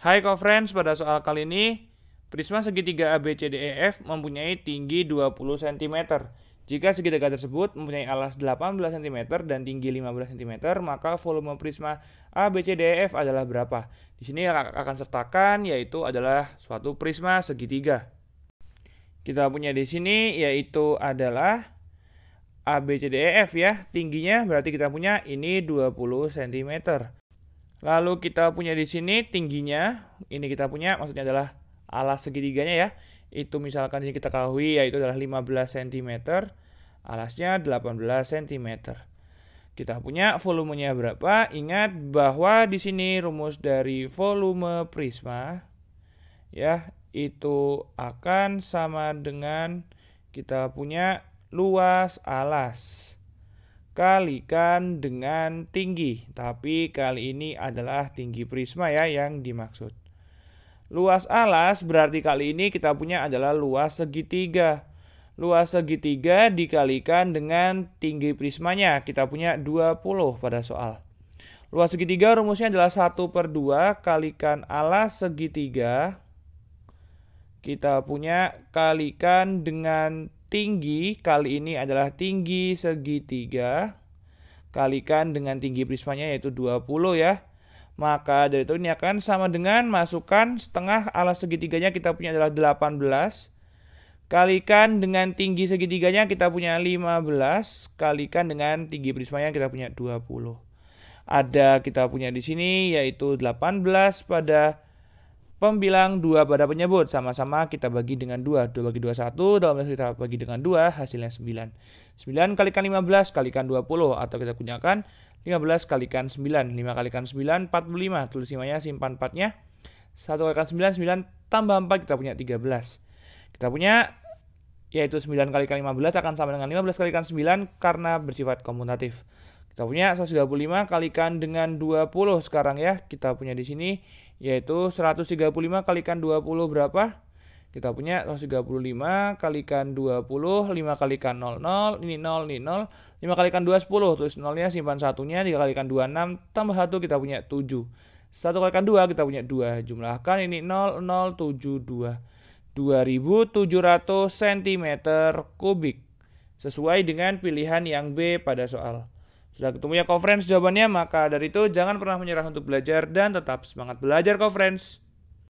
Hai co-friends, pada soal kali ini, prisma segitiga ABCDEF mempunyai tinggi 20 cm. Jika segitiga tersebut mempunyai alas 18 cm dan tinggi 15 cm, maka volume prisma ABCDEF adalah berapa? Di sini akan sertakan yaitu adalah suatu prisma segitiga. Kita punya di sini yaitu adalah ABCDEF ya. Tingginya berarti kita punya ini 20 cm. Lalu kita punya di sini tingginya, ini kita punya maksudnya adalah alas segitiganya ya. Itu misalkan ini kita ketahui yaitu adalah 15 cm, alasnya 18 cm. Kita punya volumenya berapa? Ingat bahwa di sini rumus dari volume prisma ya itu akan sama dengan kita punya luas alas kalikan dengan tinggi, tapi kali ini adalah tinggi prisma ya yang dimaksud. Luas alas berarti kali ini kita punya adalah luas segitiga. Luas segitiga dikalikan dengan tinggi prismanya, kita punya 20 pada soal. Luas segitiga rumusnya adalah 1 per 2 kalikan alas segitiga. Kita punya kalikan dengan tinggi kali ini adalah tinggi segitiga kalikan dengan tinggi prismanya yaitu 20 ya. Maka dari itu ini akan sama dengan masukkan setengah alas segitiganya kita punya adalah 18. Kalikan dengan tinggi segitiganya kita punya 15. Kalikan dengan tinggi prismanya kita punya 20. Ada kita punya di sini yaitu 18 pada Pembilang dua pada penyebut sama-sama kita bagi dengan dua. Dua bagi 2 1, 12 kita bagi dengan dua hasilnya 9. 9 kalikan 15 kalikan puluh atau kita gunakan 15 kalikan 9. 5 kalikan 9 45. Tulis lima nya simpan 4-nya. 1 kalikan sembilan 9 tambah empat kita punya tiga belas. Kita punya yaitu 9 kalikan belas akan sama dengan lima 15 kalikan sembilan karena bersifat komutatif. Kita punya 135 kalikan dengan 20 sekarang ya. Kita punya di sini yaitu 135 kalikan 20 berapa? Kita punya 135 kalikan 20, 5 kalikan 0, 0, ini 0, ini 0, 5 kalikan 2, 10, tulis 0-nya simpan satunya, 3 kalikan 2, 6, tambah 1 kita punya 7. 1 kalikan 2 kita punya 2, jumlahkan ini 0, 0, 7, 2. 2700 cm kubik, sesuai dengan pilihan yang B pada soal. Sudah ketemu ya, co-friends jawabannya? Maka dari itu jangan pernah menyerah untuk belajar dan tetap semangat belajar, co-friends.